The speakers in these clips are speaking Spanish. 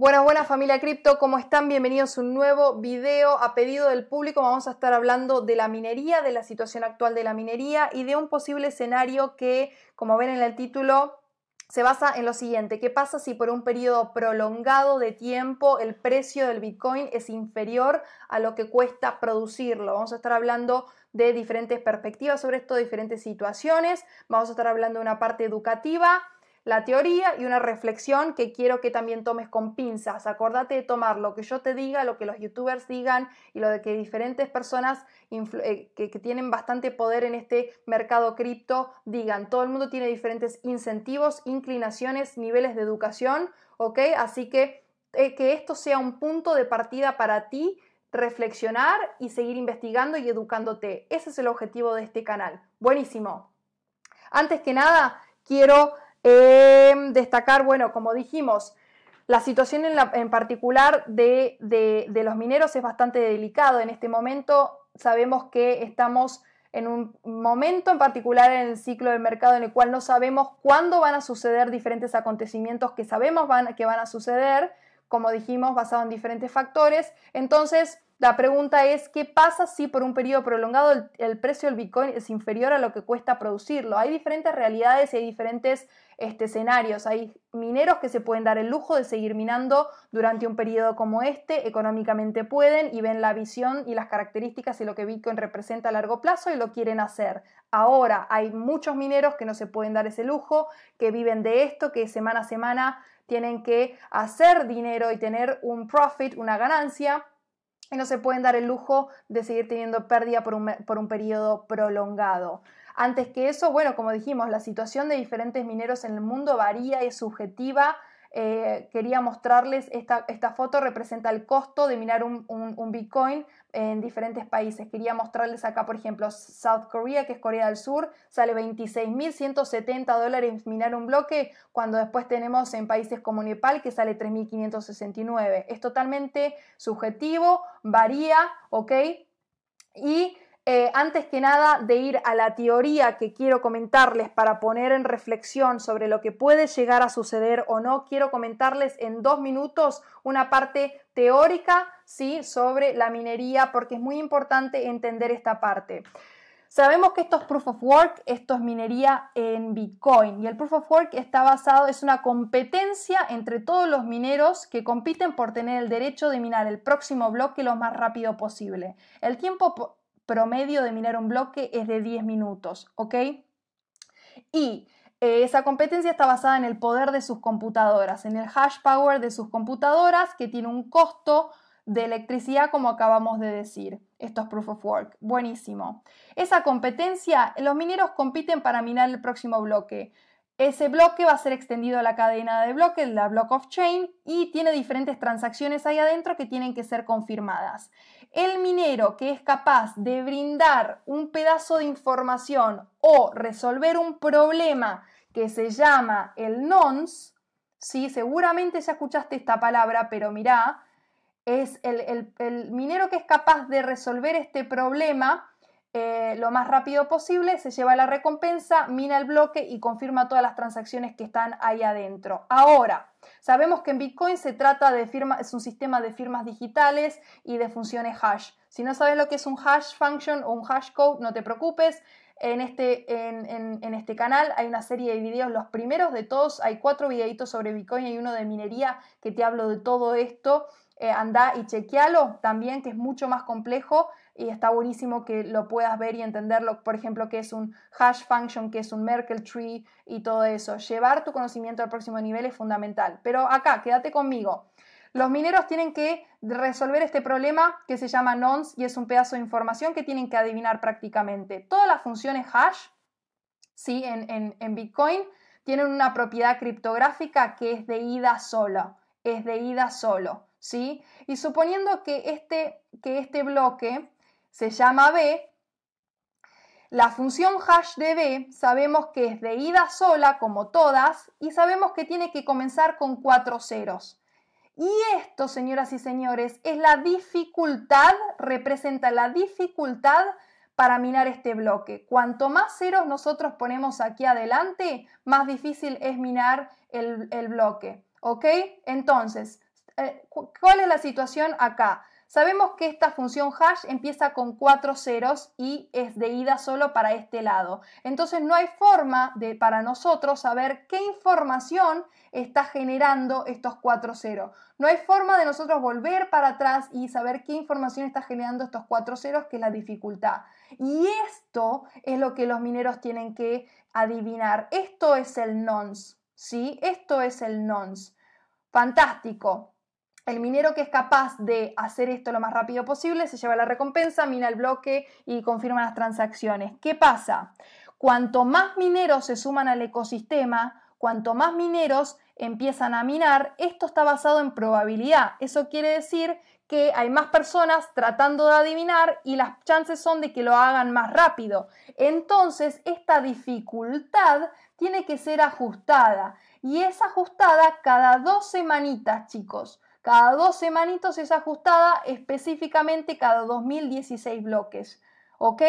Buenas, buenas familia cripto, ¿cómo están? Bienvenidos a un nuevo video a pedido del público. Vamos a estar hablando de la minería, de la situación actual de la minería y de un posible escenario que, como ven en el título, se basa en lo siguiente, ¿qué pasa si por un periodo prolongado de tiempo el precio del Bitcoin es inferior a lo que cuesta producirlo? Vamos a estar hablando de diferentes perspectivas sobre esto, diferentes situaciones, vamos a estar hablando de una parte educativa, la teoría y una reflexión que quiero que también tomes con pinzas. Acordate de tomar lo que yo te diga, lo que los youtubers digan y lo de que diferentes personas eh, que, tienen bastante poder en este mercado cripto digan. Todo el mundo tiene diferentes incentivos, inclinaciones, niveles de educación, ¿ok? Así que eh, que esto sea un punto de partida para ti reflexionar y seguir investigando y educándote. Ese es el objetivo de este canal. Buenísimo. Antes que nada, quiero Em, destacar, bueno, como dijimos, la situación en, particular de, los mineros es bastante delicado. En este momento sabemos que estamos en un momento en particular en el ciclo del mercado en el cual no sabemos cuándo van a suceder diferentes acontecimientos que sabemos van, que van a suceder, como dijimos, basado en diferentes factores. Entonces, la pregunta es, ¿qué pasa si por un periodo prolongado el, el precio del Bitcoin es inferior a lo que cuesta producirlo? Hay diferentes realidades y hay diferentes este, escenarios, hay mineros que se pueden dar el lujo de seguir minando durante un periodo como este, económicamente pueden y ven la visión y las características y lo que Bitcoin representa a largo plazo y lo quieren hacer. Ahora hay muchos mineros que no se pueden dar ese lujo, que viven de esto, que semana a semana tienen que hacer dinero y tener un profit, una ganancia y no se pueden dar el lujo de seguir teniendo pérdida por un, periodo prolongado. Antes que eso, bueno, como dijimos, la situación de diferentes mineros en el mundo varía y es subjetiva. Eh, quería mostrarles esta, foto, representa el costo de minar un Bitcoin en diferentes países. Quería mostrarles acá, por ejemplo, South Korea, que es Corea del Sur, sale 26.170 dólares minar un bloque, cuando después tenemos en países como Nepal, que sale 3.569. Es totalmente subjetivo, varía, ¿ok? Y eh, antes que nada, de ir a la teoría que quiero comentarles para poner en reflexión sobre lo que puede llegar a suceder o no, quiero comentarles en dos minutos una parte teórica ¿sí? sobre la minería, porque es muy importante entender esta parte. Sabemos que esto es proof of work, esto es minería en Bitcoin. Y el proof of work está basado, es una competencia entre todos los mineros que compiten por tener el derecho de minar el próximo bloque lo más rápido posible. El tiempo promedio de minar un bloque es de 10 minutos, ¿ok? Y eh, esa competencia está basada en el poder de sus computadoras, en el hash power de sus computadoras, que tiene un costo de electricidad, como acabamos de decir. Esto es proof of work. Buenísimo. Esa competencia, los mineros compiten para minar el próximo bloque. Ese bloque va a ser extendido a la cadena de bloques, la block of chain, y tiene diferentes transacciones ahí adentro que tienen que ser confirmadas. El minero que es capaz de brindar un pedazo de información o resolver un problema que se llama el nonce, ¿sí? seguramente ya escuchaste esta palabra, pero mirá, es el minero que es capaz de resolver este problema eh, lo más rápido posible, se lleva la recompensa, mina el bloque y confirma todas las transacciones que están ahí adentro. Ahora, sabemos que en Bitcoin se trata de firma, es un sistema de firmas digitales y de funciones hash. Si no sabes lo que es un hash function o un hash code, no te preocupes. En este, en, este, canal hay una serie de videos, los primeros de todos, hay cuatro videitos sobre Bitcoin, y uno de minería que te hablo de todo esto, eh, anda y chequealo también, que es mucho más complejo, y está buenísimo que lo puedas ver y entenderlo, por ejemplo, qué es un hash function, qué es un Merkle tree y todo eso. Llevar tu conocimiento al próximo nivel es fundamental. Pero acá, quédate conmigo. Los mineros tienen que resolver este problema que se llama nonce y es un pedazo de información que tienen que adivinar prácticamente. Todas las funciones hash ¿sí? en, Bitcoin tienen una propiedad criptográfica que es de ida sola. Es de ida solo. ¿sí? Y suponiendo que este, que este bloque se llama b. La función hash de b sabemos que es de ida sola como todas y sabemos que tiene que comenzar con cuatro ceros. Y esto, señoras y señores, es la dificultad, representa la dificultad para minar este bloque. Cuanto más ceros nosotros ponemos aquí adelante, más difícil es minar el, el bloque. ¿Ok? Entonces, eh, ¿cuál es la situación acá? Sabemos que esta función hash empieza con cuatro ceros y es de ida solo para este lado. Entonces no hay forma de, para nosotros saber qué información está generando estos cuatro ceros. No hay forma de nosotros volver para atrás y saber qué información está generando estos cuatro ceros, que es la dificultad. Y esto es lo que los mineros tienen que adivinar. Esto es el nonce, ¿sí? Esto es el nonce. Fantástico. El minero que es capaz de hacer esto lo más rápido posible se lleva la recompensa, mina el bloque y confirma las transacciones. ¿Qué pasa? Cuanto más mineros se suman al ecosistema, cuanto más mineros empiezan a minar, esto está basado en probabilidad. Eso quiere decir que hay más personas tratando de adivinar y las chances son de que lo hagan más rápido. Entonces, esta dificultad tiene que ser ajustada y es ajustada cada dos semanitas, chicos. Cada dos semanitos es ajustada específicamente cada 2016 bloques. ¿Ok?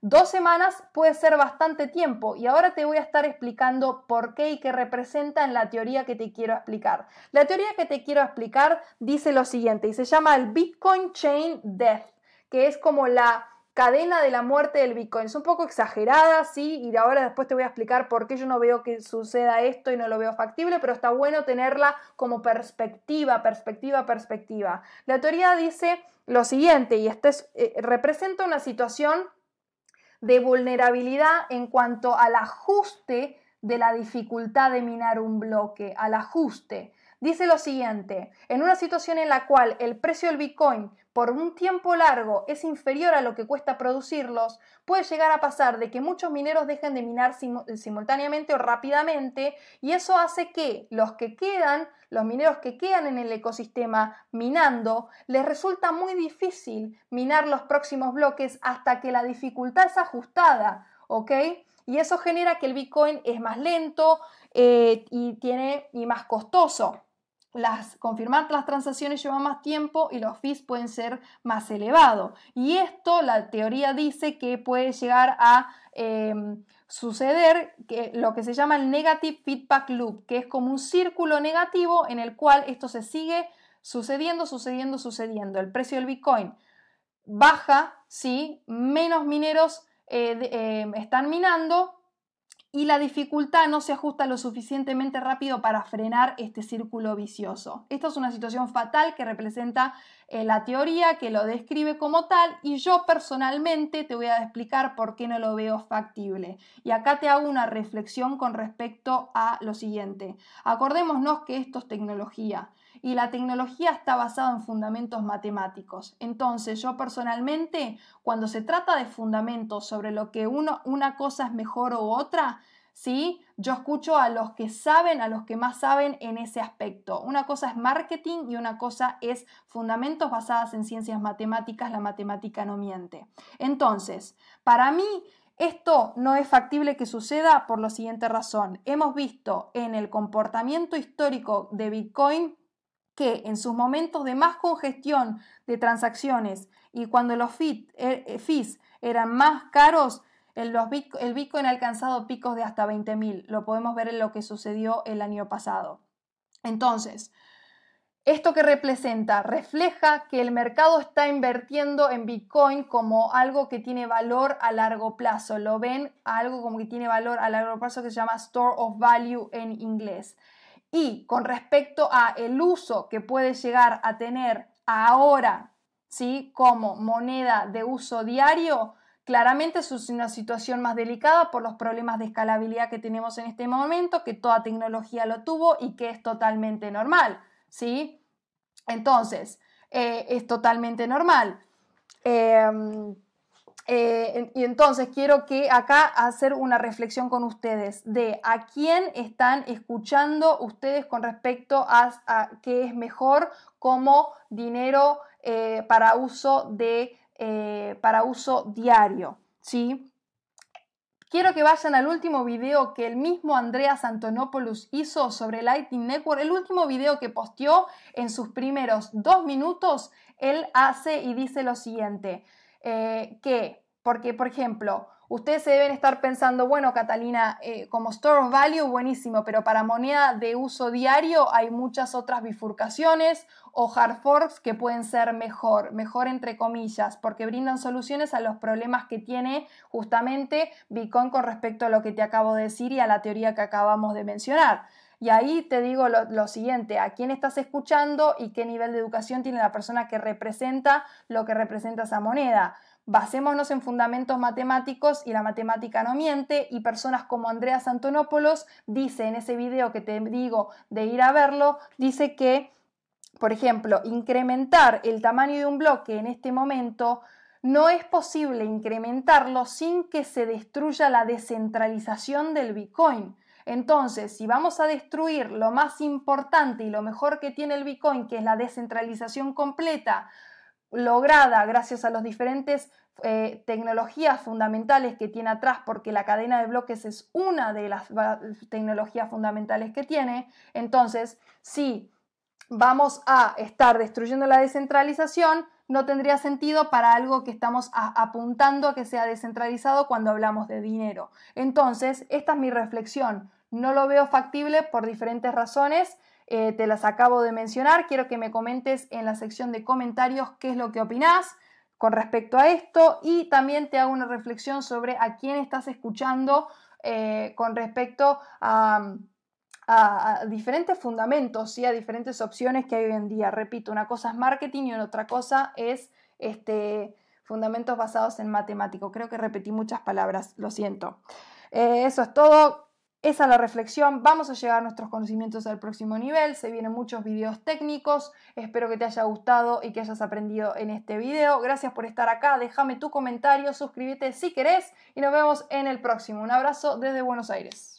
Dos semanas puede ser bastante tiempo y ahora te voy a estar explicando por qué y qué representa en la teoría que te quiero explicar. La teoría que te quiero explicar dice lo siguiente y se llama el Bitcoin Chain Death, que es como la cadena de la muerte del Bitcoin. Es un poco exagerada, sí, y ahora después te voy a explicar por qué yo no veo que suceda esto y no lo veo factible, pero está bueno tenerla como perspectiva, perspectiva, perspectiva. La teoría dice lo siguiente, y este representa una situación de vulnerabilidad en cuanto al ajuste de la dificultad de minar un bloque, al ajuste dice lo siguiente, en una situación en la cual el precio del Bitcoin por un tiempo largo es inferior a lo que cuesta producirlos, puede llegar a pasar de que muchos mineros dejen de minar simultáneamente o rápidamente y eso hace que los que quedan, los mineros que quedan en el ecosistema minando, les resulta muy difícil minar los próximos bloques hasta que la dificultad es ajustada, ¿ok? y eso genera que el Bitcoin es más lento eh, y, tiene, y más costoso. Las, confirmar las transacciones lleva más tiempo y los fees pueden ser más elevados. Y esto, la teoría dice que puede llegar a em, suceder que, lo que se llama el negative feedback loop, que es como un círculo negativo en el cual esto se sigue sucediendo, sucediendo, sucediendo. El precio del Bitcoin baja, ¿sí? menos mineros eh, em, están minando y la dificultad no se ajusta lo suficientemente rápido para frenar este círculo vicioso. Esta es una situación fatal que representa eh, la teoría que lo describe como tal y yo personalmente te voy a explicar por qué no lo veo factible. Y acá te hago una reflexión con respecto a lo siguiente. Acordémonos que esto es tecnología y la tecnología está basada en fundamentos matemáticos. Entonces yo personalmente, cuando se trata de fundamentos sobre lo que una cosa es mejor u otra, ¿sí? Yo escucho a los que saben, a los que más saben en ese aspecto. Una cosa es marketing y una cosa es fundamentos basadas en ciencias matemáticas, la matemática no miente. Entonces, para mí... Esto no es factible que suceda por la siguiente razón. Hemos visto en el comportamiento histórico de Bitcoin que en sus momentos de más congestión de transacciones y cuando los eh, eh, fees eran más caros, el Bitcoin ha alcanzado picos de hasta 20.000. Lo podemos ver en lo que sucedió el año pasado. Entonces, ¿esto que representa? Refleja que el mercado está invirtiendo en Bitcoin como algo que tiene valor a largo plazo. Lo ven algo como que tiene valor a largo plazo que se llama store of value en inglés. Y con respecto a el uso que puede llegar a tener ahora, ¿sí? Como moneda de uso diario, claramente es una situación más delicada por los problemas de escalabilidad que tenemos en este momento, que toda tecnología lo tuvo y que es totalmente normal, ¿sí? Entonces, eh, es totalmente normal. Em, eh, y entonces quiero que acá hacer una reflexión con ustedes de a quién están escuchando ustedes con respecto a, qué es mejor como dinero eh, para, uso eh, para uso diario. ¿sí? Quiero que vayan al último video que el mismo Andreas Antonopoulos hizo sobre Lightning Network, el último video que posteó en sus primeros dos minutos, él hace y dice lo siguiente. Eh, ¿Qué? porque por ejemplo, ustedes se deben estar pensando, bueno, Catalina, eh, como store of value, buenísimo, pero para moneda de uso diario hay muchas otras bifurcaciones o hard forks que pueden ser mejor, mejor entre comillas, porque brindan soluciones a los problemas que tiene justamente Bitcoin con respecto a lo que te acabo de decir y a la teoría que acabamos de mencionar. Y ahí te digo lo, siguiente, a quién estás escuchando y qué nivel de educación tiene la persona que representa lo que representa esa moneda. Basémonos en fundamentos matemáticos y la matemática no miente y personas como Andreas Antonopoulos dice en ese video que te digo de ir a verlo, dice que, por ejemplo, incrementar el tamaño de un bloque en este momento no es posible incrementarlo sin que se destruya la descentralización del Bitcoin. Entonces, si vamos a destruir lo más importante y lo mejor que tiene el Bitcoin, que es la descentralización completa, lograda gracias a las diferentes eh, tecnologías fundamentales que tiene atrás, porque la cadena de bloques es una de las tecnologías fundamentales que tiene, entonces, si vamos a estar destruyendo la descentralización, no tendría sentido para algo que estamos apuntando a que sea descentralizado cuando hablamos de dinero. Entonces, esta es mi reflexión. No lo veo factible por diferentes razones. Eh, te las acabo de mencionar. Quiero que me comentes en la sección de comentarios qué es lo que opinás con respecto a esto y también te hago una reflexión sobre a quién estás escuchando eh, con respecto a, diferentes fundamentos y a diferentes opciones que hay hoy en día. Repito, una cosa es marketing y otra cosa es este, fundamentos basados en matemático. Creo que repetí muchas palabras, lo siento. Eh, eso es todo. Esa es la reflexión. Vamos a llegar nuestros conocimientos al próximo nivel. Se vienen muchos videos técnicos. Espero que te haya gustado y que hayas aprendido en este video. Gracias por estar acá. Déjame tu comentario, suscríbete si querés y nos vemos en el próximo. Un abrazo desde Buenos Aires.